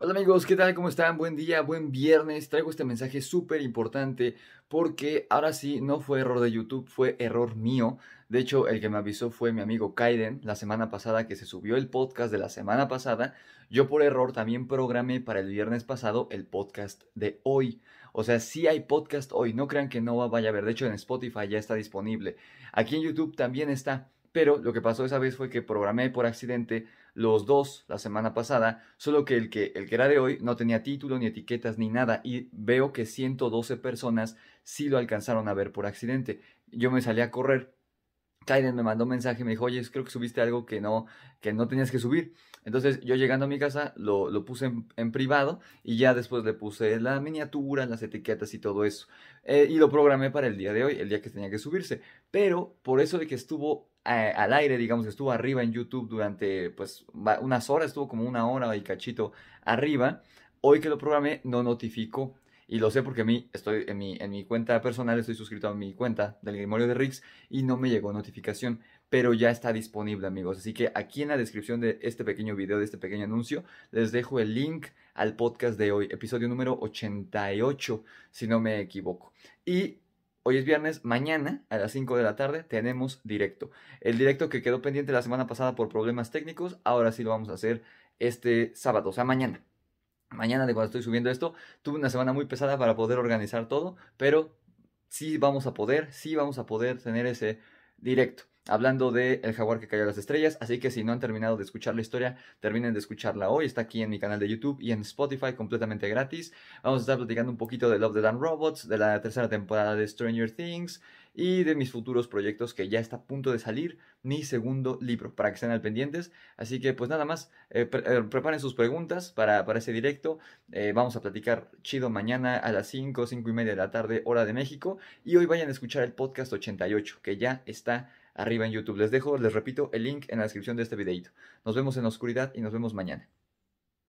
Hola amigos, ¿qué tal? ¿Cómo están? Buen día, buen viernes. Traigo este mensaje súper importante porque ahora sí, no fue error de YouTube, fue error mío. De hecho, el que me avisó fue mi amigo Kaiden la semana pasada que se subió el podcast de la semana pasada. Yo por error también programé para el viernes pasado el podcast de hoy. O sea, sí hay podcast hoy, no crean que no vaya a haber. De hecho, en Spotify ya está disponible. Aquí en YouTube también está. Pero lo que pasó esa vez fue que programé por accidente los dos la semana pasada, solo que el que, el que era de hoy no tenía título ni etiquetas ni nada y veo que 112 personas sí lo alcanzaron a ver por accidente. Yo me salí a correr Kaiden me mandó un mensaje y me dijo, oye, creo que subiste algo que no, que no tenías que subir. Entonces yo llegando a mi casa lo, lo puse en, privado y ya después le puse la miniatura, las etiquetas y todo eso. Eh, y lo programé para el día de hoy, el día que tenía que subirse. Pero por eso de que estuvo eh, al aire, digamos que estuvo arriba en YouTube durante pues unas horas, estuvo como una hora y cachito arriba, hoy que lo programé no notificó. Y lo sé porque a mí estoy en mi, en mi cuenta personal, estoy suscrito a mi cuenta del Grimorio de Riggs y no me llegó notificación, pero ya está disponible amigos. Así que aquí en la descripción de este pequeño video, de este pequeño anuncio, les dejo el link al podcast de hoy, episodio número 88, si no me equivoco. Y Hoy es viernes, mañana a las 5 de la tarde tenemos directo. El directo que quedó pendiente la semana pasada por problemas técnicos, ahora sí lo vamos a hacer este sábado, o sea, mañana mañana de cuando estoy subiendo esto, tuve una semana muy pesada para poder organizar todo, pero sí vamos a poder, sí vamos a poder tener ese directo hablando de El jaguar que cayó a las estrellas. Así que si no han terminado de escuchar la historia, terminen de escucharla hoy. Está aquí en mi canal de YouTube y en Spotify completamente gratis. Vamos a estar platicando un poquito de Love the Damn Robots, de la tercera temporada de Stranger Things y de mis futuros proyectos que ya está a punto de salir mi segundo libro para que estén al pendientes. Así que pues nada más, eh, eh, preparen sus preguntas para, para ese directo. Eh, vamos a platicar chido mañana a las 5, 5 y media de la tarde, hora de México. Y hoy vayan a escuchar el podcast 88 que ya está arriba en YouTube. Les dejo, les repito, el link en la descripción de este videito. Nos vemos en la oscuridad y nos vemos mañana.